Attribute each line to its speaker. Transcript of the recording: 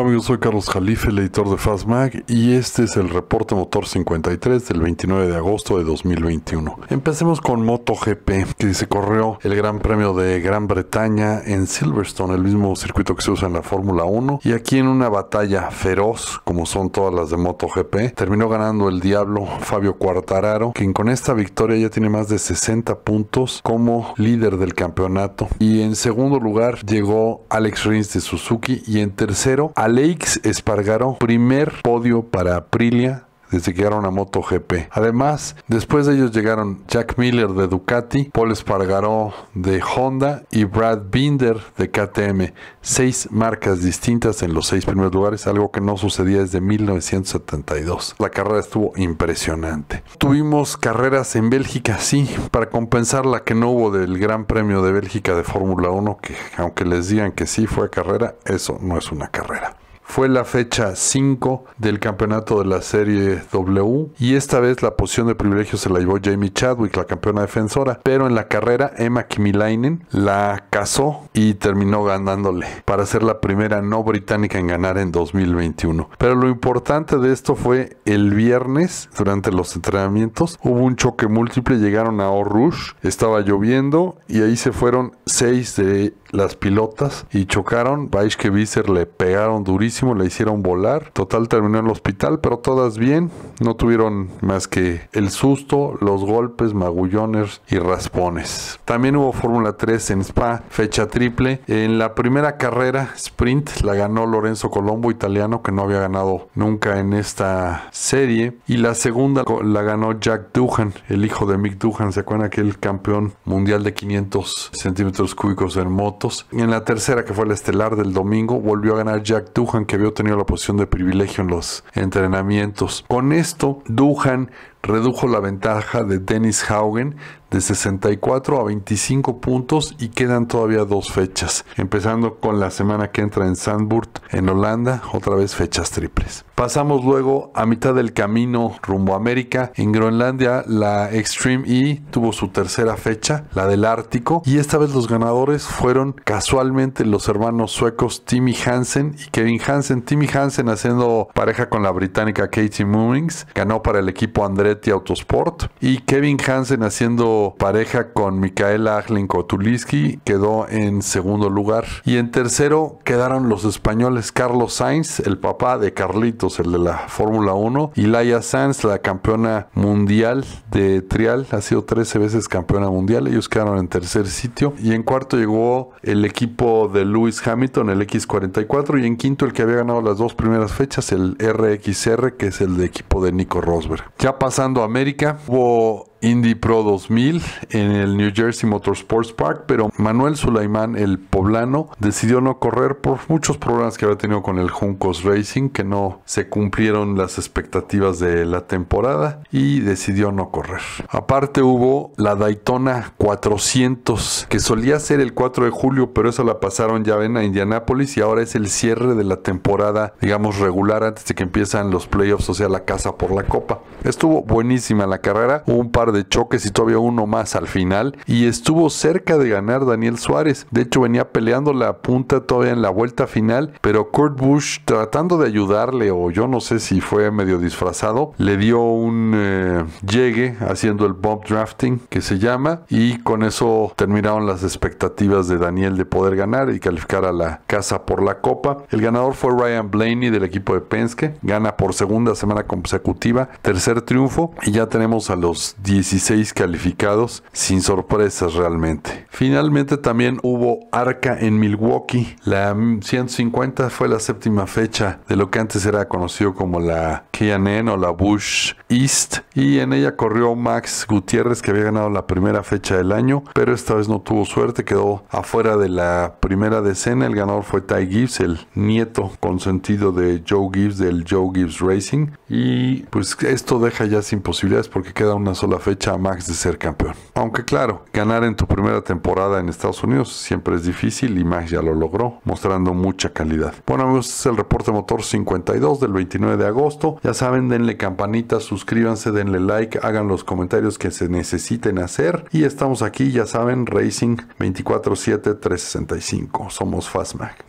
Speaker 1: Hola amigos, soy Carlos Jalife, el editor de Fastmag y este es el reporte motor 53 del 29 de agosto de 2021. Empecemos con MotoGP, que se corrió el Gran Premio de Gran Bretaña en Silverstone, el mismo circuito que se usa en la Fórmula 1, y aquí en una batalla feroz, como son todas las de MotoGP, terminó ganando el diablo Fabio Quartararo, quien con esta victoria ya tiene más de 60 puntos como líder del campeonato, y en segundo lugar llegó Alex Rins de Suzuki y en tercero a Alex espargaron primer podio para Aprilia desde que llegaron moto GP. Además, después de ellos llegaron Jack Miller de Ducati, Paul Espargaró de Honda y Brad Binder de KTM. Seis marcas distintas en los seis primeros lugares, algo que no sucedía desde 1972. La carrera estuvo impresionante. Tuvimos carreras en Bélgica, sí, para compensar la que no hubo del Gran Premio de Bélgica de Fórmula 1, que aunque les digan que sí fue carrera, eso no es una carrera. Fue la fecha 5 del campeonato de la Serie W y esta vez la posición de privilegio se la llevó Jamie Chadwick, la campeona defensora, pero en la carrera Emma Kimilainen la cazó y terminó ganándole para ser la primera no británica en ganar en 2021. Pero lo importante de esto fue el viernes durante los entrenamientos hubo un choque múltiple, llegaron a Orush, estaba lloviendo y ahí se fueron seis de las pilotas y chocaron. Visser le pegaron durísimo, le hicieron volar. Total terminó en el hospital, pero todas bien. No tuvieron más que el susto, los golpes, magullones y raspones. También hubo Fórmula 3 en Spa, fecha triple. En la primera carrera, sprint, la ganó Lorenzo Colombo, italiano, que no había ganado nunca en esta serie. Y la segunda la ganó Jack Duhan, el hijo de Mick Duhan. ¿Se acuerdan el campeón mundial de 500 centímetros cúbicos en moto? y En la tercera, que fue la estelar del domingo, volvió a ganar Jack Duhan, que había tenido la posición de privilegio en los entrenamientos. Con esto, Duhan redujo la ventaja de Dennis Haugen de 64 a 25 puntos y quedan todavía dos fechas, empezando con la semana que entra en Sandburg en Holanda, otra vez fechas triples. Pasamos luego a mitad del camino rumbo a América. En Groenlandia la Extreme E tuvo su tercera fecha, la del Ártico, y esta vez los ganadores fueron casualmente los hermanos suecos Timmy Hansen y Kevin Hansen. Timmy Hansen haciendo pareja con la británica Katie Moonings, ganó para el equipo Andretti y Autosport. Y Kevin Hansen haciendo pareja con Micaela Ahlin kotuliski quedó en segundo lugar. Y en tercero quedaron los españoles Carlos Sainz, el papá de Carlitos, el de la Fórmula 1, y Laia Sanz, la campeona mundial de trial, ha sido 13 veces campeona mundial. Ellos quedaron en tercer sitio. Y en cuarto llegó el equipo de Lewis Hamilton, el X44. Y en quinto el que había ganado las dos primeras fechas, el RXR, que es el de equipo de Nico Rosberg. Ya pasó pasando a América. Hubo Indy Pro 2000 en el New Jersey Motorsports Park, pero Manuel Sulaimán, el poblano, decidió no correr por muchos problemas que había tenido con el Juncos Racing, que no se cumplieron las expectativas de la temporada y decidió no correr. Aparte hubo la Daytona 400, que solía ser el 4 de julio, pero eso la pasaron, ya ven, a Indianápolis y ahora es el cierre de la temporada, digamos, regular antes de que empiezan los playoffs, o sea, la casa por la copa. Estuvo buenísima la carrera, hubo un par de choques y todavía uno más al final. Y estuvo cerca de ganar Daniel Suárez. De hecho, venía peleando la punta todavía en la vuelta final. Pero Kurt Busch, tratando de ayudarle, o yo no sé si fue medio disfrazado, le dio un eh, llegue haciendo el bump drafting que se llama. Y con eso terminaron las expectativas de Daniel de poder ganar y calificar a la casa por la copa. El ganador fue Ryan Blaney del equipo de Penske. Gana por segunda semana consecutiva. Tercer triunfo. Y ya tenemos a los 10 16 calificados sin sorpresas realmente. Finalmente también hubo Arca en Milwaukee. La 150 fue la séptima fecha de lo que antes era conocido como la K&N o la Bush East y en ella corrió Max Gutiérrez que había ganado la primera fecha del año, pero esta vez no tuvo suerte, quedó afuera de la primera decena. El ganador fue Ty Gibbs, el nieto consentido de Joe Gibbs del Joe Gibbs Racing y pues esto deja ya sin posibilidades porque queda una sola fecha fecha a Max de ser campeón. Aunque claro, ganar en tu primera temporada en Estados Unidos siempre es difícil y Max ya lo logró, mostrando mucha calidad. Bueno amigos, este es el reporte motor 52 del 29 de agosto. Ya saben, denle campanita, suscríbanse, denle like, hagan los comentarios que se necesiten hacer. Y estamos aquí, ya saben, Racing 24-7-365. Somos Fastmag.